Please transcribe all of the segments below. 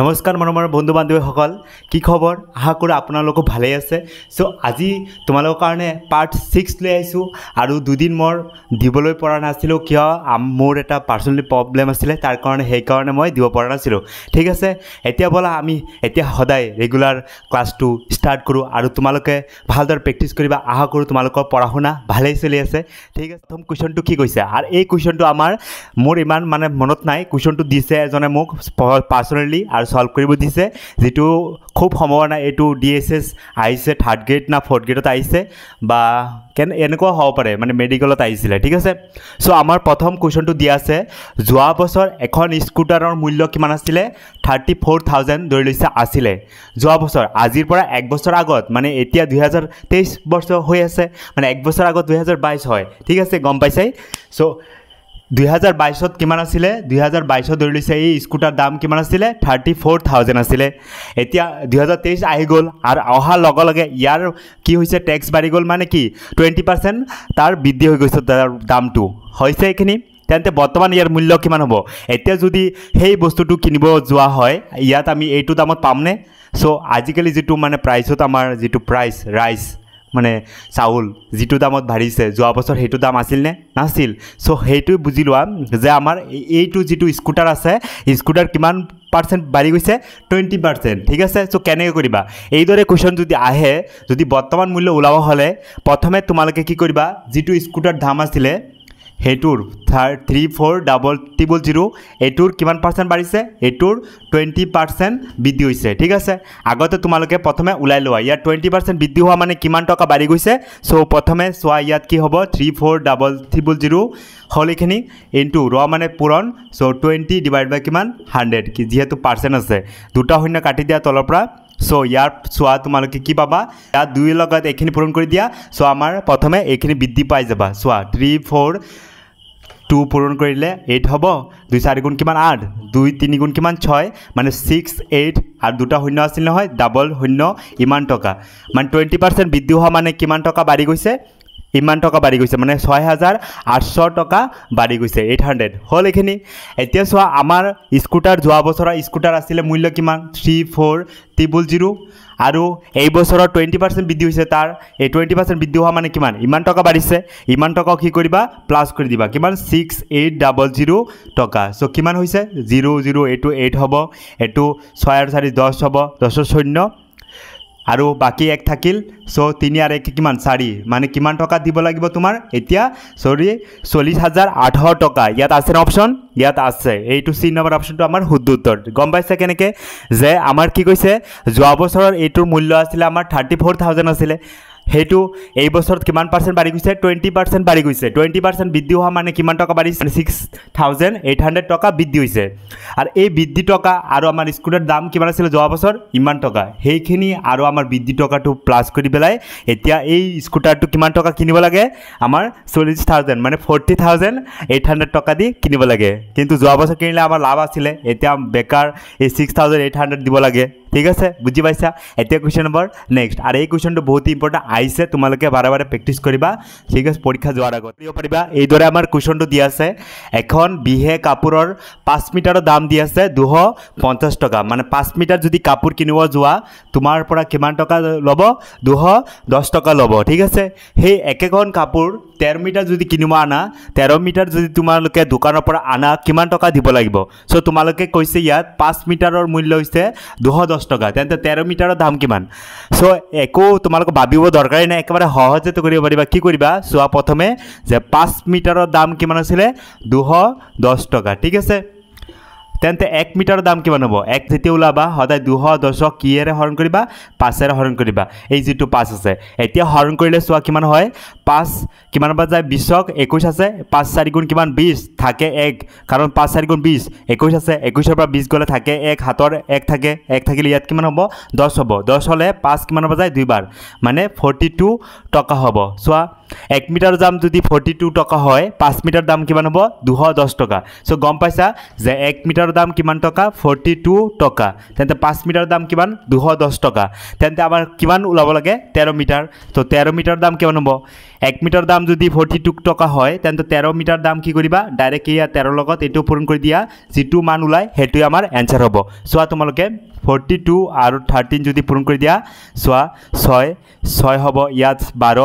নমস্কাৰ মৰমৰ বন্ধু বান্ধৱীসকল কি খবৰ আশা কৰোঁ আপোনালোকো ভালেই আছে চ' আজি তোমালোকৰ কাৰণে পাৰ্ট ছিক্স লৈ আহিছোঁ আৰু দুদিন মই দিবলৈ পৰা নাছিলোঁ কিয় মোৰ এটা পাৰ্চনেল প্ৰব্লেম আছিলে তাৰ কাৰণে সেইকাৰণে মই দিব পৰা নাছিলোঁ ঠিক আছে এতিয়া বোলা আমি এতিয়া সদায় ৰেগুলাৰ ক্লাছটো ষ্টাৰ্ট কৰোঁ আৰু তোমালোকে ভালদৰে প্ৰেক্টিচ কৰিবা আশা কৰোঁ তোমালোকৰ পঢ়া শুনা ভালেই চলি আছে ঠিক আছে প্ৰথম কুৱেশ্যনটো কি কৈছে আৰু এই কুৱেশ্যনটো আমাৰ মোৰ ইমান মানে মনত নাই কুৱেশ্যনটো দিছে এজনে মোক পাৰ্চনেলি আৰু আৰু ছল্ভ কৰিব দিছে যিটো খুব সম্ভাৱনা এইটো ডি এছ এছ আহিছে থাৰ্ড গ্ৰেড না ফৰ্থ গ্ৰেডত আহিছে বা কেন এনেকুৱা হ'ব পাৰে মানে মেডিকেলত আহিছিলে ঠিক আছে চ' আমাৰ প্ৰথম কুৱেশ্যনটো দিয়া আছে যোৱা বছৰ এখন স্কুটাৰৰ মূল্য কিমান আছিলে থাৰ্টি ফ'ৰ থাউজেণ্ড ধৰি লৈছে আছিলে যোৱা বছৰ আজিৰ পৰা এক বছৰ আগত মানে এতিয়া দুহেজাৰ তেইছ বছৰ হৈ আছে মানে এক বছৰ আগত দুহেজাৰ বাইছ হয় ঠিক আছে গম পাইছাই চ' দুহেজাৰ বাইছত কিমান আছিলে দুহেজাৰ বাইছত ধৰি লৈছে এই স্কুটাৰ দাম কিমান আছিলে থাৰ্টি ফ'ৰ থাউজেণ্ড আছিলে এতিয়া দুহেজাৰ তেইছ আহি গ'ল আৰু অহাৰ লগে লগে ইয়াৰ কি হৈছে টেক্স বাঢ়ি গ'ল মানে কি টুৱেণ্টি পাৰ্চেণ্ট তাৰ বৃদ্ধি হৈ গৈছে তাৰ দামটো হৈছে এইখিনি তেন্তে বৰ্তমান ইয়াৰ মূল্য কিমান হ'ব এতিয়া যদি সেই বস্তুটো কিনিব যোৱা হয় ইয়াত আমি এইটো দামত পামনে চ' আজিকালি যিটো মানে প্ৰাইচত আমাৰ যিটো প্ৰাইচ ৰাইচ মানে চাউল যিটো দামত বাঢ়িছে যোৱা বছৰ সেইটো দাম আছিল নে নাছিল চ' সেইটোৱে বুজি লোৱা যে আমাৰ এইটো যিটো স্কুটাৰ আছে স্কুটাৰ কিমান পাৰ্চেণ্ট বাঢ়ি গৈছে টুৱেণ্টি পাৰ্চেণ্ট ঠিক আছে চ' কেনেকৈ কৰিবা এইদৰে কুৱেশ্যন যদি আহে যদি বৰ্তমান মূল্য ওলাব হ'লে প্ৰথমে তোমালোকে কি কৰিবা যিটো স্কুটাৰ দাম আছিলে সেইটোৰ থাৰ three four double triple zero' এইটোৰ কিমান পাৰ্চেণ্ট বাঢ়িছে এইটোৰ টুৱেণ্টি পাৰ্চেণ্ট বৃদ্ধি হৈছে ঠিক আছে আগতে তোমালোকে প্ৰথমে ওলাই লোৱা ইয়াৰ টুৱেণ্টি পাৰ্চেণ্ট বৃদ্ধি হোৱা মানে কিমান টকা বাঢ়ি গৈছে চ' প্ৰথমে চোৱা ইয়াত কি হ'ব three four double triple zero' হ'লেখিনি ইনটু ৰ মানে পূৰণ চ' টুৱেণ্টি ডিভাইড বাই কিমান হাণ্ড্ৰেড যিহেতু পাৰ্চেণ্ট আছে দুটা শূন্য কাটি দিয়া তলৰ পৰা চ' ইয়াৰ চোৱা তোমালোকে কি পাবা ইয়াত দুই লগত এইখিনি পূৰণ কৰি দিয়া চ' আমাৰ প্ৰথমে এইখিনি বৃদ্ধি পাই যাবা চোৱা থ্ৰী ফ'ৰ টু পূৰণ কৰিলে এইট হ'ব দুই চাৰি গুণ কিমান আঠ দুই তিনি গুণ কিমান ছয় মানে ছিক্স এইট আৰু দুটা শূন্য আছিল নহয় ডাবল শূন্য ইমান টকা মানে টুৱেণ্টি পাৰ্চেণ্ট বৃদ্ধি হোৱা মানে কিমান টকা বাঢ়ি গৈছে ইমান টকা বাঢ়ি গৈছে মানে ছয় হাজাৰ আঠশ টকা বাঢ়ি গৈছে এইট হাণ্ড্ৰেড হ'ল এইখিনি এতিয়া চোৱা আমাৰ স্কুটাৰ যোৱা বছৰৰ স্কুটাৰ আছিলে মূল্য কিমান থ্ৰী ফ'ৰ ট্ৰিপল জিৰ' আৰু এই বছৰৰ টুৱেণ্টি পাৰ্চেণ্ট বৃদ্ধি হৈছে তাৰ এই টুৱেণ্টি পাৰ্চেণ্ট বৃদ্ধি হোৱা মানে কিমান ইমান টকা বাঢ়িছে ইমান টকা কি কৰিবা প্লাছ কৰি দিবা কিমান ছিক্স এইট ডাবল জিৰ' টকা চ' কিমান হৈছে জিৰ' জিৰ' এইটো এইট হ'ব এইটো ছয় চাৰি দহ হ'ব দহৰ শূন্য আৰু বাকী এক থাকিল চ' তিনি আৰু এক কিমান চাৰি মানে কিমান টকা দিব লাগিব তোমাৰ এতিয়া চৰি চল্লিছ হাজাৰ আঠশ টকা ইয়াত আছে ন অপশ্যন ইয়াত আছে এইটো চি নম্বৰ অপশ্যনটো আমাৰ শুদ্ধ উত্তৰ গম পাইছে কেনেকৈ যে আমাৰ কি কৈছে যোৱা বছৰৰ এইটোৰ মূল্য আছিলে আমাৰ থাৰ্টি ফ'ৰ থাউজেণ্ড আছিলে সেইটো এই বছৰত কিমান পাৰ্চেণ্ট বাঢ়ি গৈছে টুৱেণ্টি পাৰ্চেণ্ট বাঢ়ি গৈছে টুৱেণ্টি পাৰ্চেণ্ট বৃদ্ধি হোৱা মানে কিমান টকা বাঢ়িছে ছিক্স থাউজেণ্ড এইট হাণ্ড্ৰেড টকা বৃদ্ধি হৈছে আৰু এই বৃদ্ধি টকা আৰু আমাৰ স্কুলৰ দাম কিমান আছিলে যোৱা বছৰ ইমান টকা সেইখিনি আৰু আমাৰ বৃদ্ধি টকাটো প্লাছ কৰি পেলাই এতিয়া এই স্কুটাৰটো কিমান টকা কিনিব লাগে আমাৰ চল্লিছ থাউজেণ্ড মানে ফৰ্টি থাউজেণ্ড এইট হাণ্ড্ৰেড টকা দি কিনিব লাগে কিন্তু যোৱা বছৰ কিনিলে আমাৰ লাভ আছিলে এতিয়া বেকাৰ এই ছিক্স থাউজেণ্ড এইট হাণ্ড্ৰেড দিব লাগে ঠিক আছে বুজি পাইছা এতিয়া কুৱেশ্যন নম্বৰ নেক্সট আৰু এই কুৱেশ্যনটো বহুত ইম্পৰ্টেণ্ট আহিছে তোমালোকে বাৰে বাৰে প্ৰেক্টিছ কৰিবা ঠিক আছে পৰীক্ষা যোৱাৰ আগত কৰিব পাৰিবা এইদৰে আমাৰ কুৱেশ্যনটো দিয়া আছে এখন বিহে কাপোৰৰ পাঁচ মিটাৰৰ দাম দি আছে দুশ পঞ্চাছ টকা মানে পাঁচ মিটাৰ যদি কাপোৰ কিনিব যোৱা তোমাৰ পৰা কিমান টকা ল'ব দুশ দহ টকা ল'ব ঠিক আছে সেই একেখন কাপোৰ তেৰ মিটাৰ যদি কিনিব আনা তেৰ মিটাৰ যদি তোমালোকে দোকানৰ পৰা আনা কিমান টকা দিব লাগিব চ' তোমালোকে কৈছে ইয়াত পাঁচ মিটাৰৰ মূল্য হৈছে দুশ দহ দহ টকা তেন্তে তেৰ মিটাৰৰ দাম কিমান চ' একো তোমালোকে ভাবিব দৰকাৰেই নাই একেবাৰে সহজেতো কৰিব পাৰিবা কি কৰিবা চোৱা প্ৰথমে যে পাঁচ মিটাৰৰ দাম কিমান আছিলে দুশ দহ টকা ঠিক আছে তেন্তে এক মিটাৰৰ দাম কিমান হ'ব এক যেতিয়া ওলাবা সদায় দুশ দহ কিয়েৰে হৰণ কৰিবা পাঁচেৰে হৰণ কৰিবা এই যিটো পাঁচ আছে এতিয়া হৰণ কৰিলে চোৱা কিমান হয় পাঁচ কিমানৰপৰা যায় বিছক একৈছ আছে পাঁচ চাৰিগুণ কিমান বিছ থাকে এক কাৰণ পাঁচ চাৰিগুণ বিছ একৈছ আছে একৈছৰ পৰা বিছ গ'লে থাকে এক হাতৰ এক থাকে এক থাকিলে ইয়াত কিমান হ'ব দহ হ'ব দহ হ'লে পাঁচ কিমানৰপৰা যায় দুইবাৰ মানে ফৰ্টি টু টকা হ'ব চোৱা এক মিটাৰ দাম যদি ফৰ্টি টু টকা হয় পাঁচ মিটাৰ দাম কিমান হ'ব দুশ দহ টকা চ' গম পাইছা যে এক মিটাৰৰ দাম কিমান টকা ফৰ্টি টু টকা তেন্তে পাঁচ মিটাৰৰ দাম কিমান দুশ দহ টকা তেন্তে আমাৰ কিমান ওলাব লাগে তেৰ মিটাৰ ত' তেৰ মিটাৰৰ দাম কিমান হ'ব এক মিটাৰ দাম যদি ফৰ্টি টু টকা হয় তেন্তে তেৰ মিটাৰ দাম কি কৰিবা ডাইৰেক্ট এয়া তেৰৰ লগত এইটো পূৰণ কৰি দিয়া যিটো মান ওলায় সেইটোৱে আমাৰ এনচাৰ হ'ব চোৱা তোমালোকে ফৰ্টি টু আৰু থাৰ্টিন যদি পূৰণ কৰি দিয়া চোৱা ছয় ছয় হ'ব ইয়াত বাৰ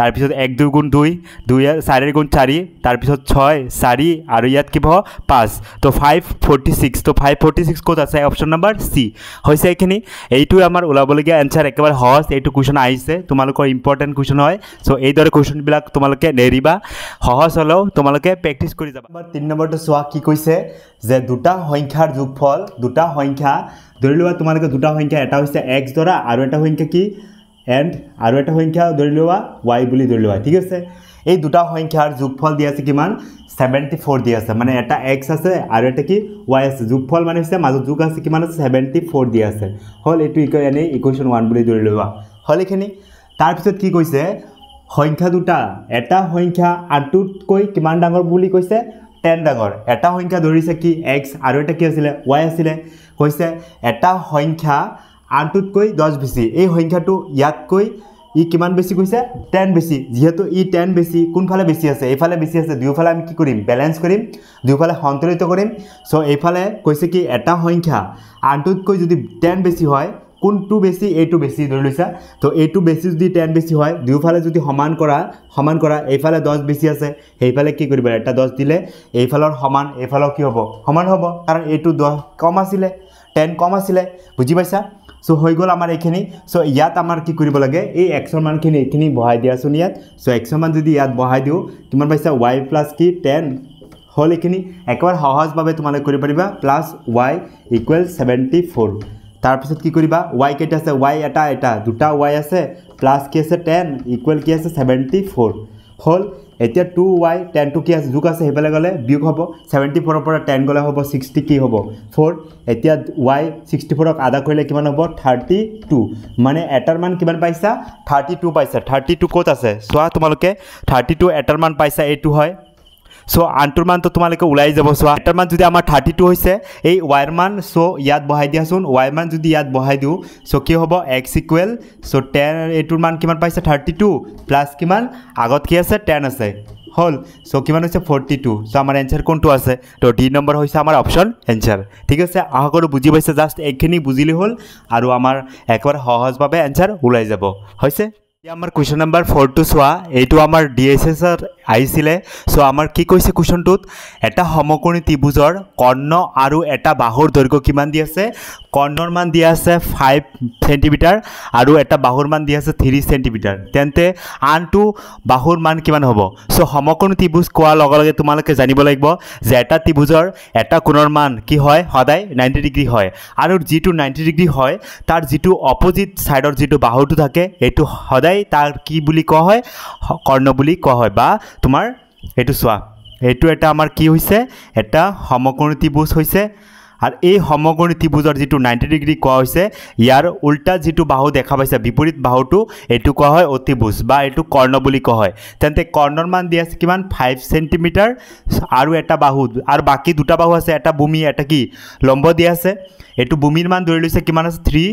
তাৰপিছত এক দুই গুণ দুই দুই চাৰিৰ গুণ চাৰি তাৰপিছত ছয় চাৰি আৰু ইয়াত কি হ'ব পাঁচ ত' ফাইভ ফৰ্টি ছিক্স ত' ফাইভ ফৰ্টি ছিক্স ক'ত আছে অপশ্যন নম্বৰ চি হৈছে এইখিনি এইটো আমাৰ ওলাবলগীয়া এনচাৰ একেবাৰে সহজ এইটো কুৱেশ্যন আহিছে তোমালোকৰ ইম্পৰ্টেণ্ট কুৱেশ্যন হয় চ' এইদৰে কুৱেশ্যনবিলাক তোমালোকে নেৰিবা সহজ হ'লেও তোমালোকে প্ৰেক্টিচ কৰি যাবা আমাৰ তিনি নম্বৰটো চোৱা কি কৈছে যে দুটা সংখ্যাৰ যোগফল দুটা সংখ্যা ধৰি লোৱা তোমালোকে দুটা সংখ্যা এটা হৈছে এক্স দ্বাৰা আৰু এটা সংখ্যা কি এণ্ড আৰু এটা সংখ্যা ধৰি লোৱা ৱাই বুলি ধৰি লোৱা ঠিক আছে এই দুটা সংখ্যাৰ যোগফল দিয়া আছে কিমান ছেভেণ্টি ফ'ৰ দিয়া আছে মানে এটা এক্স আছে আৰু এটা কি ৱাই আছে যোগফল মানে হৈছে মাজত যোগ আছে কিমান আছে ছেভেণ্টি ফ'ৰ দিয়া আছে হ'ল এইটো এনেই ইকুৱেশ্যন ওৱান বুলি ধৰি লোৱা হ'ল এইখিনি তাৰপিছত কি কৈছে সংখ্যা দুটা এটা সংখ্যা আনটোতকৈ কিমান ডাঙৰ বুলি কৈছে টেন ডাঙৰ এটা সংখ্যা ধৰিছে কি এক্স আৰু এটা কি আছিলে ৱাই আছিলে কৈছে এটা সংখ্যা আনটোতকৈ দহ বেছি এই সংখ্যাটো ইয়াতকৈ ই কিমান বেছি কৈছে টেন বেছি যিহেতু ই টেন বেছি কোনফালে বেছি আছে এইফালে বেছি আছে দুয়োফালে আমি কি কৰিম বেলেঞ্চ কৰিম দুয়োফালে সন্তুলিত কৰিম চ' এইফালে কৈছে কি এটা সংখ্যা আনটোতকৈ যদি টেন বেছি হয় কোনটো বেছি এইটো বেছি ধৰি লৈছা ত' এইটো বেছি যদি টেন বেছি হয় দুয়োফালে যদি সমান কৰা সমান কৰা এইফালে দহ বেছি আছে সেইফালে কি কৰিব এটা দহ দিলে এইফালৰ সমান এইফালৰ কি হ'ব সমান হ'ব কাৰণ এইটো দহ কম আছিলে টেন কম আছিলে বুজি পাইছা সো হৈ গ'ল আমাৰ এইখিনি চ' ইয়াত আমাৰ কি কৰিব লাগে এই এক্সৰ মানখিনি এইখিনি বহাই দিয়াচোন ইয়াত চ' এক্সৰ মান যদি ইয়াত বহাই দিওঁ কিমান পাইছা ৱাই প্লাছ কি টেন হ'ল এইখিনি একেবাৰে সহজভাৱে তোমালোকে কৰিব পাৰিবা plus y equal seventy four তাৰপিছত কি কৰিবা ৱাই কেইটা আছে ৱাই এটা এটা দুটা ৱাই আছে প্লাছ কি আছে টেন ইকুৱেল কি আছে ছেভেণ্টি ফ'ৰ হ'ল এতিয়া টু ৱাই টেনটো কি আছে যোগ আছে সেইফালে গ'লে বিয়োগ হ'ব ছেভেণ্টি ফ'ৰৰ পৰা টেন গ'লে হ'ব ছিক্সটি কি হ'ব ফ'ৰ এতিয়া ৱাই ছিক্সটি ফ'ৰক আদা কৰিলে কিমান হ'ব থাৰ্টি টু মানে এটাৰ মান কিমান পাইছা থাৰ্টি টু পাইছা থাৰ্টি টু ক'ত আছে চোৱা তোমালোকে থাৰ্টি টু এটাৰ মান পাইছা এইটো হয় সো আনটোৰ মান তোমালোকে ওলাই যাব চোৱা এটাৰ মান যদি আমাৰ থাৰ্টি টু হৈছে এই ৱাইৰ মান চ' ইয়াত বহাই দিয়াচোন ৱাইৰ মান যদি ইয়াত বহাই দিওঁ চ' কি হ'ব এক্স ইকুৱেল চ' টেন এইটোৰ মান কিমান পাইছে থাৰ্টি টু প্লাছ কিমান আগত কি আছে টেন আছে হ'ল চ' কিমান হৈছে ফৰ্টি টু চ' আমাৰ এনচাৰ কোনটো আছে ত' ডি নম্বৰ হৈছে আমাৰ অপশ্যন এনচাৰ ঠিক আছে আশা কৰোঁ বুজি পাইছে জাষ্ট এইখিনি বুজিলেই হ'ল আৰু আমাৰ একেবাৰে সহজভাৱে এনচাৰ ওলাই যাব হৈছে আমাৰ কুৱেশ্যন নম্বৰ ফ'ৰটো চোৱা এইটো আমাৰ ডি এছ এছৰ আহিছিলে চ' আমাৰ কি কৈছে কুৱেশ্যনটোত এটা সমকোণী ত্ৰিভুজৰ কৰ্ণ আৰু এটা বাহুৰ দৈৰ্ঘ্য কিমান দি আছে কৰ্ণৰ মান দিয়া আছে ফাইভ চেণ্টিমিটাৰ আৰু এটা বাহুৰ মান দিয়া আছে থ্ৰী চেণ্টিমিটাৰ তেন্তে আনটো বাহুৰ মান কিমান হ'ব চ' সমকোণী ত্ৰিভুজ কোৱাৰ লগে লগে তোমালোকে জানিব লাগিব যে এটা ত্ৰিভুজৰ এটা কোণৰ মান কি হয় সদায় নাইণ্টি ডিগ্ৰী হয় আৰু যিটো নাইণ্টি ডিগ্ৰী হয় তাৰ যিটো অপ'জিট ছাইডৰ যিটো বাহুটো থাকে সেইটো সদায় সদায় তাক কি বুলি কোৱা হয় কৰ্ণ বুলি কোৱা হয় বা তোমাৰ এইটো চোৱা এইটো এটা আমাৰ কি হৈছে এটা সমকোণতিবোজ হৈছে আৰু এই সমগণিতিবোজৰ যিটো নাইণ্টি ডিগ্ৰী কোৱা হৈছে ইয়াৰ উল্টা যিটো বাহু দেখা পাইছে বিপৰীত বাহুটো এইটো কোৱা হয় অতি অতিভোজ বা এইটো কৰ্ণ বুলি কোৱা হয় তেন্তে কৰ্ণৰ মান দিয়া আছে কিমান ফাইভ চেণ্টিমিটাৰ আৰু এটা বাহু আৰু বাকী দুটা বাহু আছে এটা বুমি এটা কি লম্ব দিয়া আছে এইটো বুমিৰ মান ধৰি লৈছে কিমান আছে থ্ৰী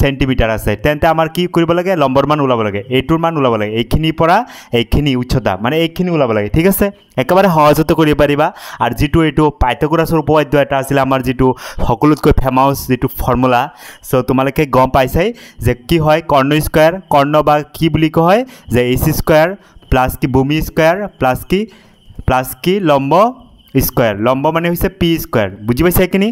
চেণ্টিমিটাৰ আছে তেন্তে আমাৰ কি কৰিব লাগে লম্বৰ মান ওলাব লাগে এইটোৰ মান ওলাব লাগে এইখিনিৰ পৰা এইখিনি উচ্চতা মানে এইখিনি ওলাব লাগে ঠিক আছে একেবাৰে সহজতে কৰিব পাৰিবা আৰু যিটো এইটো পাইটগ্ৰাছৰ উপবাদ্য এটা আছিলে আমাৰ যিটো সকলোতকৈ ফেমাছ যিটো ফৰ্মুলা চ' তোমালোকে গম পাইছাই যে কি হয় কৰ্ণ স্কুৱাৰ কৰ্ণ বা কি বুলি কয় যে এইচ স্কুৱাৰ প্লাছ কি ভূমি স্কুৱাৰ প্লাছ কি প্লাছ কি লম্ব স্কুৱাৰ লম্ব মানে হৈছে পি স্কুৱাৰ বুজি পাইছে এইখিনি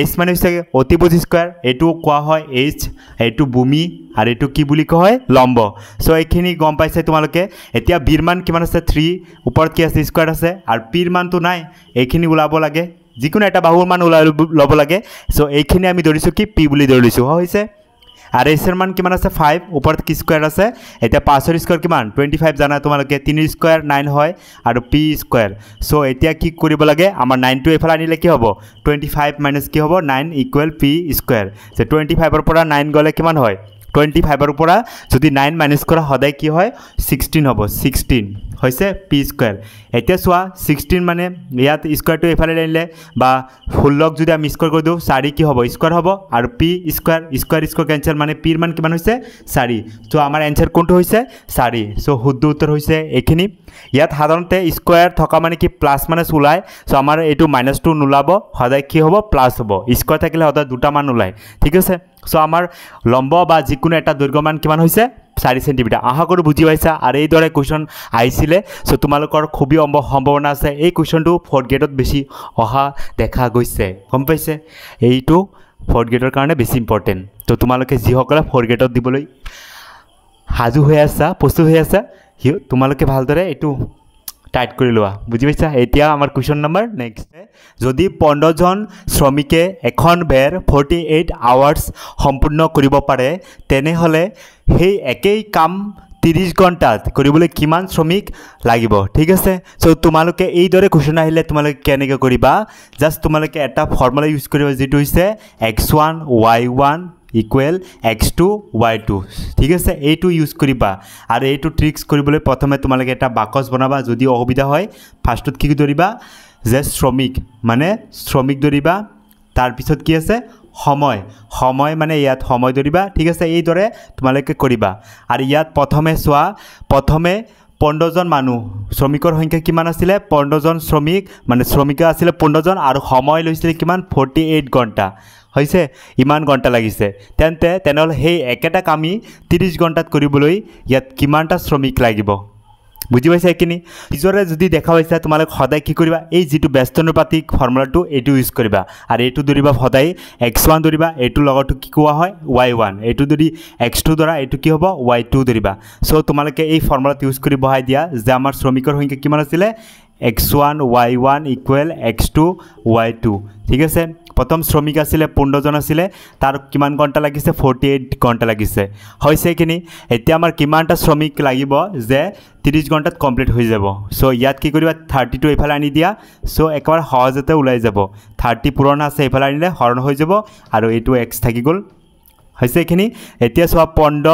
এইচ মানে হৈছে অতিভুজ স্কুৱাৰ এইটো কোৱা হয় এইচ এইটো বুমি আৰু এইটো কি বুলি কোৱা হয় লম্ব চ' এইখিনি গম পাইছে তোমালোকে এতিয়া বিৰ মান কিমান আছে থ্ৰী ওপৰত কি আছে স্কুৱাৰ আছে আৰু পিৰ মানটো নাই এইখিনি ওলাব লাগে যিকোনো এটা বাহুৰ মান ওলাই ল'ব লাগে চ' এইখিনি আমি ধৰিছোঁ কি পি বুলি ধৰিছোঁ হৈছে আৰু এসেৰ মান কি আছে ফাইভ ওপৰত কি স্কোৱাৰ আছে এতিয়া পাঁচৰ স্কোয়াৰ কিমান টুৱেণ্টি ফাইভ জানা তোমালোকে তিনি স্কোৱাৰ নাইন হয় আৰু পি স্কোৱাৰ চ' এতিয়া কি কৰিব লাগে আমাৰ নাইনটো এইফালে আনিলে কি হব টুৱেণ্টি ফাইভ মাইনাছ কি হব nine equal p square twenty ফাইভৰ পৰা নাইন গ'লে কিমান হয় টুৱেণ্টি ফাইভৰ পৰা যদি নাইন মাইনাছ কৰা সদায় কি হয় ছিক্সটিন হব ছিক্সটিন হৈছে পি স্কুৱেৰ এতিয়া চোৱা ছিক্সটিন মানে ইয়াত স্কুৱেৰটো এইফালে আনিলে বা ষোল্লক যদি আমি স্কুৱেৰ কৰি দিওঁ চাৰি কি হ'ব স্কুৱেৰ হ'ব আৰু p square square square cancel মানে পিৰ মান কিমান হৈছে চাৰি চ' আমাৰ এনচাৰ কোনটো হৈছে চাৰি চ' শুদ্ধ উত্তৰ হৈছে এইখিনি ইয়াত সাধাৰণতে স্কুৱেৰ থকা মানে কি প্লাছ মানে ওলায় চ' আমাৰ এইটো মাইনাছ টু নোলাব সদায় কি হ'ব প্লাছ হ'ব স্কুৱেৰ থাকিলে সদায় দুটামান ওলায় ঠিক আছে চ' আমাৰ লম্ব বা যিকোনো এটা দৈৰ্ঘ্য কিমান হৈছে চাৰি চেণ্টিমিটাৰ আশা কৰোঁ বুজি পাইছা আৰু এইদৰে কুৱেশ্যন আহিছিলে চ' তোমালোকৰ খুবেই অম্ব সম্ভাৱনা আছে এই কুৱেশ্যনটো ফৰ্থ গ্ৰেডত বেছি অহা দেখা গৈছে গম পাইছে এইটো ফৰ্থ গ্ৰেডৰ কাৰণে বেছি ইম্পৰ্টেণ্ট তো তোমালোকে যিসকলে ফৰ্থ গ্ৰেডত দিবলৈ সাজু হৈ আছা প্ৰস্তুত হৈ আছা সি তোমালোকে ভালদৰে এইটো টাইট কৰি লোৱা বুজি পাইছা এতিয়া আমাৰ কুৱেশ্যন নম্বৰ নেক্সট যদি পোন্ধৰজন শ্ৰমিকে এখন বেৰ ফৰ্টি এইট আৱাৰ্ছ সম্পূৰ্ণ কৰিব পাৰে তেনেহ'লে সেই একেই কাম ত্ৰিছ ঘণ্টাত কৰিবলৈ কিমান শ্ৰমিক লাগিব ঠিক আছে চ' তোমালোকে এইদৰে কুৱেশ্যন আহিলে তোমালোকে কেনেকৈ কৰিবা জাষ্ট তোমালোকে এটা ফৰ্মুলা ইউজ কৰিবা যিটো হৈছে x one y one equal x two y two ঠিক আছে এইটো ইউজ কৰিবা আৰু এইটো ট্ৰিক্স কৰিবলৈ প্ৰথমে তোমালোকে এটা বাকচ বনাবা যদি অসুবিধা হয় ফাৰ্ষ্টত কি ধৰিবা যে শ্ৰমিক মানে শ্ৰমিক ধৰিবা তাৰপিছত কি আছে সময় সময় মানে ইয়াত সময় ধৰিবা ঠিক আছে এইদৰে তোমালোকে কৰিবা আৰু ইয়াত প্ৰথমে চোৱা প্ৰথমে পোন্ধৰজন মানুহ শ্ৰমিকৰ সংখ্যা কিমান আছিলে পোন্ধৰজন শ্ৰমিক মানে শ্ৰমিকা আছিলে পোন্ধৰজন আৰু সময় লৈছিলে কিমান ফৰ্টি এইট ঘণ্টা হৈছে ইমান ঘণ্টা লাগিছে তেন্তে তেনেহ'লে সেই একেটা কামেই ত্ৰিছ ঘণ্টাত কৰিবলৈ ইয়াত কিমানটা শ্ৰমিক লাগিব বুজি পাইছা এইখিনি নিজৰে যদি দেখা পাইছা তোমালোক সদায় কি কৰিবা এই যিটো ব্যস্তানুপাতিক ফৰ্মুলাটো এইটো ইউজ কৰিবা আৰু এইটো দৌৰিবা সদায় এক্স ওৱান দৌৰিবা এইটোৰ লগৰটো কি কোৱা হয় ৱাই ওৱান এইটো যদি এক্স টু দৌৰা এইটো কি হ'ব ৱাই টু দৌৰিবা চ' তোমালোকে এই ফৰ্মুলাত ইউজ কৰি বহাই দিয়া যে আমাৰ শ্ৰমিকৰ সংখ্যা কিমান আছিলে x one y one equal x two y two ঠিক আছে প্ৰথম শ্ৰমিক আছিলে পোন্ধৰজন আছিলে তাৰ কিমান ঘণ্টা লাগিছে ফৰ্টি এইট ঘণ্টা লাগিছে হৈছে এইখিনি এতিয়া আমাৰ কিমানটা শ্ৰমিক লাগিব যে ত্ৰিছ ঘণ্টাত কমপ্লিট হৈ যাব চ' ইয়াত কি কৰিবা থাৰ্টিটো এইফালে আনি দিয়া চ' একেবাৰে সহজতে ওলাই যাব থাৰ্টি পুৰণা আছে এইফালে আনিলে হৰণ হৈ যাব আৰু এইটো এক্স থাকি গ'ল হৈছে এইখিনি এতিয়া চোৱা পণ্ড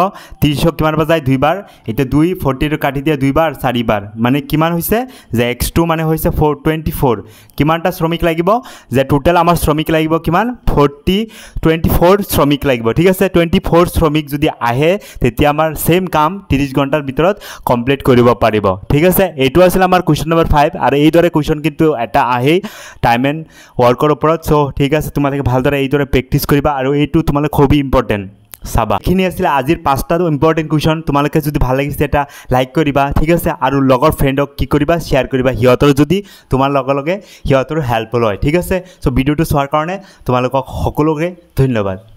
ত্ৰিছশ কিমান বজায় দুইবাৰ এতিয়া দুই ফৰ্টিটো কাটি দিয়া দুইবাৰ চাৰিবাৰ মানে কিমান হৈছে যে এক্স টু মানে হৈছে ফ'ৰ টুৱেণ্টি ফ'ৰ কিমানটা শ্ৰমিক লাগিব যে টোটেল আমাৰ শ্ৰমিক লাগিব কিমান ফৰ্টি টুৱেণ্টি ফ'ৰ শ্ৰমিক লাগিব ঠিক আছে টুৱেণ্টি ফ'ৰ শ্ৰমিক যদি আহে তেতিয়া আমাৰ ছেইম কাম ত্ৰিছ ঘণ্টাৰ ভিতৰত কমপ্লিট কৰিব পাৰিব ঠিক আছে এইটো আছিল আমাৰ কুৱেশ্যন নম্বৰ ফাইভ আৰু এইদৰে কুৱেশ্যন কিন্তু এটা আহেই টাইম এণ্ড ৱৰ্কৰ ওপৰত চ' ঠিক আছে তোমালোকে ভালদৰে এইদৰে প্ৰেক্টিছ কৰিবা আৰু এইটো তোমালোকে খুবেই ইম্পৰ্টেণ্ট ইম্পৰ্টেণ্ট চাবা এইখিনি আছিলে আজিৰ পাঁচটাটো ইম্পৰ্টেণ্ট কুৱেশ্যন তোমালোকে যদি ভাল লাগিছে এটা লাইক কৰিবা ঠিক আছে আৰু লগৰ ফ্ৰেণ্ডক কি কৰিবা শ্বেয়াৰ কৰিবা সিহঁতৰ যদি তোমাৰ লগে লগে সিহঁতৰো হেল্প লয় ঠিক আছে চ' ভিডিঅ'টো চোৱাৰ কাৰণে তোমালোকক সকলোকে ধন্যবাদ